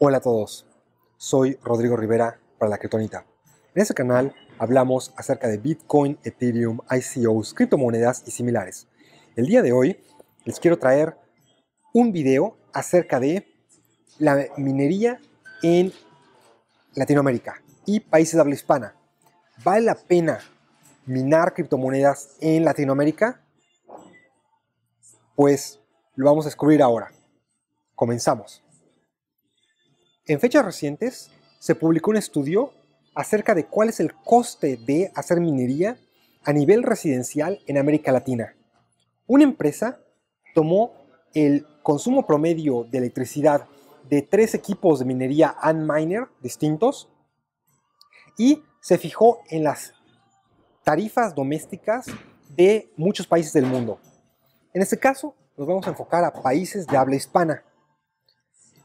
Hola a todos, soy Rodrigo Rivera para la Criptonita. En este canal hablamos acerca de Bitcoin, Ethereum, ICOs, criptomonedas y similares. El día de hoy les quiero traer un video acerca de la minería en Latinoamérica y países de habla hispana. ¿Vale la pena minar criptomonedas en Latinoamérica? Pues lo vamos a descubrir ahora. Comenzamos. En fechas recientes se publicó un estudio acerca de cuál es el coste de hacer minería a nivel residencial en América Latina. Una empresa tomó el consumo promedio de electricidad de tres equipos de minería and miner distintos y se fijó en las tarifas domésticas de muchos países del mundo. En este caso, nos vamos a enfocar a países de habla hispana.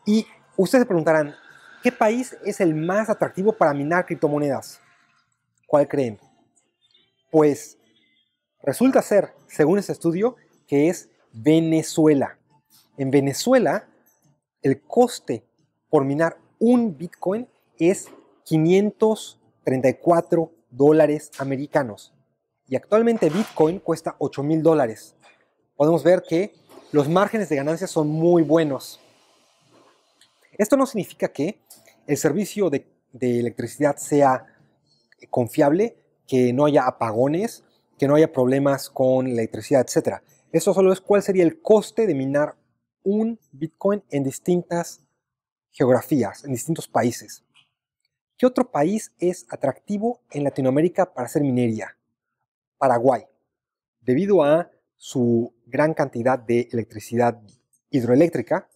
Y Ustedes se preguntarán, ¿qué país es el más atractivo para minar criptomonedas? ¿Cuál creen? Pues resulta ser, según este estudio, que es Venezuela. En Venezuela, el coste por minar un Bitcoin es 534 dólares americanos. Y actualmente Bitcoin cuesta 8 mil dólares. Podemos ver que los márgenes de ganancia son muy buenos. Esto no significa que el servicio de, electricidad sea confiable, que no haya apagones, que no haya problemas con la electricidad, etc. Eso solo es cuál sería el coste de minar un Bitcoin en distintas geografías, en distintos países. ¿Qué otro país es atractivo en Latinoamérica para hacer minería? Paraguay, debido a su gran cantidad de electricidad hidroeléctrica,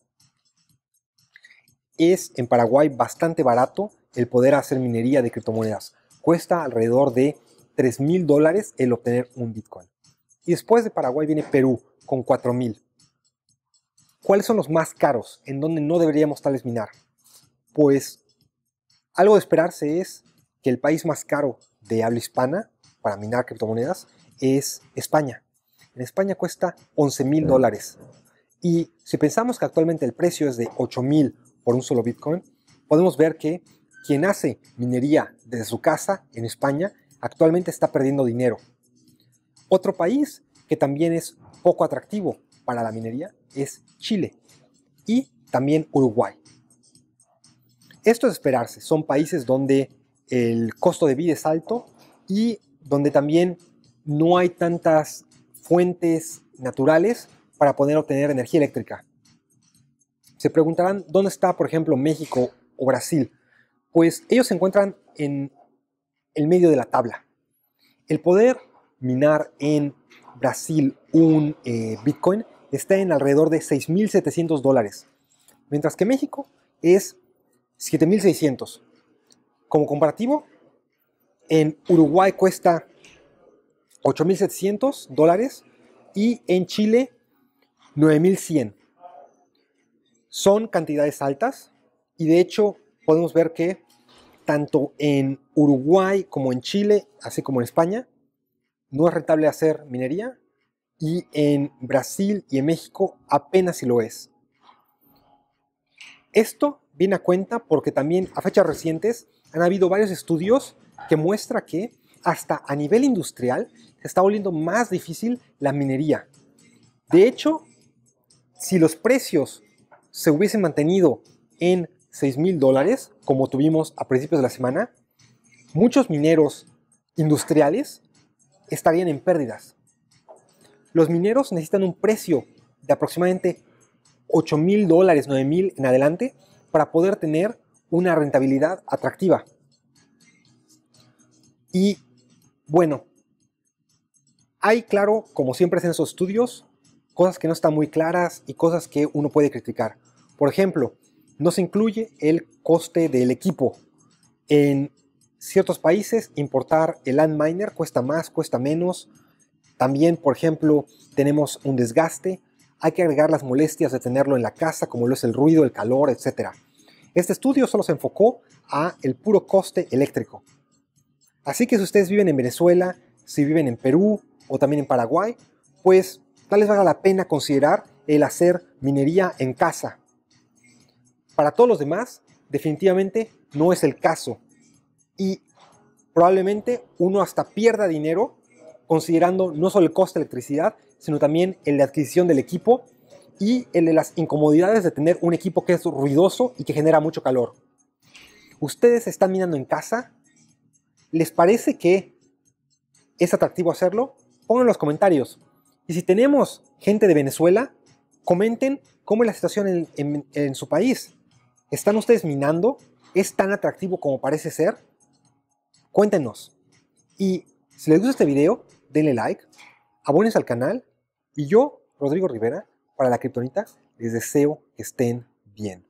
es en Paraguay bastante barato el poder hacer minería de criptomonedas. Cuesta alrededor de 3 mil dólares el obtener un Bitcoin. Y después de Paraguay viene Perú con 4 mil. ¿Cuáles son los más caros en donde no deberíamos tales minar? Pues algo de esperarse es que el país más caro de habla hispana para minar criptomonedas es España. En España cuesta 11 mil dólares. Y si pensamos que actualmente el precio es de 8 mil por un solo Bitcoin, podemos ver que quien hace minería desde su casa en España actualmente está perdiendo dinero. Otro país que también es poco atractivo para la minería es Chile y también Uruguay. Esto es esperarse, son países donde el costo de vida es alto y donde también no hay tantas fuentes naturales para poder obtener energía eléctrica. Se preguntarán, ¿dónde está, por ejemplo, México o Brasil? Pues ellos se encuentran en el medio de la tabla. El poder minar en Brasil un eh, Bitcoin está en alrededor de 6.700 dólares, mientras que México es 7.600. Como comparativo, en Uruguay cuesta 8.700 dólares y en Chile 9.100. Son cantidades altas y de hecho podemos ver que tanto en Uruguay como en Chile, así como en España, no es rentable hacer minería y en Brasil y en México apenas si lo es. Esto viene a cuenta porque también a fechas recientes han habido varios estudios que muestra que hasta a nivel industrial se está volviendo más difícil la minería. De hecho, si los precios se hubiese mantenido en 6 mil dólares, como tuvimos a principios de la semana, muchos mineros industriales estarían en pérdidas. Los mineros necesitan un precio de aproximadamente 8 mil dólares, 9 mil en adelante, para poder tener una rentabilidad atractiva. Y bueno, hay claro, como siempre hacen en esos estudios, cosas que no están muy claras y cosas que uno puede criticar. Por ejemplo, no se incluye el coste del equipo. En ciertos países importar el miner cuesta más, cuesta menos. También, por ejemplo, tenemos un desgaste. Hay que agregar las molestias de tenerlo en la casa, como lo es el ruido, el calor, etc. Este estudio solo se enfocó a el puro coste eléctrico. Así que si ustedes viven en Venezuela, si viven en Perú o también en Paraguay, pues tal vez valga la pena considerar el hacer minería en casa. Para todos los demás, definitivamente no es el caso. Y probablemente uno hasta pierda dinero considerando no solo el coste de electricidad, sino también el de adquisición del equipo y el de las incomodidades de tener un equipo que es ruidoso y que genera mucho calor. ¿Ustedes están minando en casa? ¿Les parece que es atractivo hacerlo? Pongan en los comentarios. Y si tenemos gente de Venezuela, comenten cómo es la situación en, en su país. ¿Están ustedes minando? ¿Es tan atractivo como parece ser? Cuéntenos. Y si les gusta este video, denle like, abónense al canal y yo, Rodrigo Rivera, para la Criptonita, les deseo que estén bien.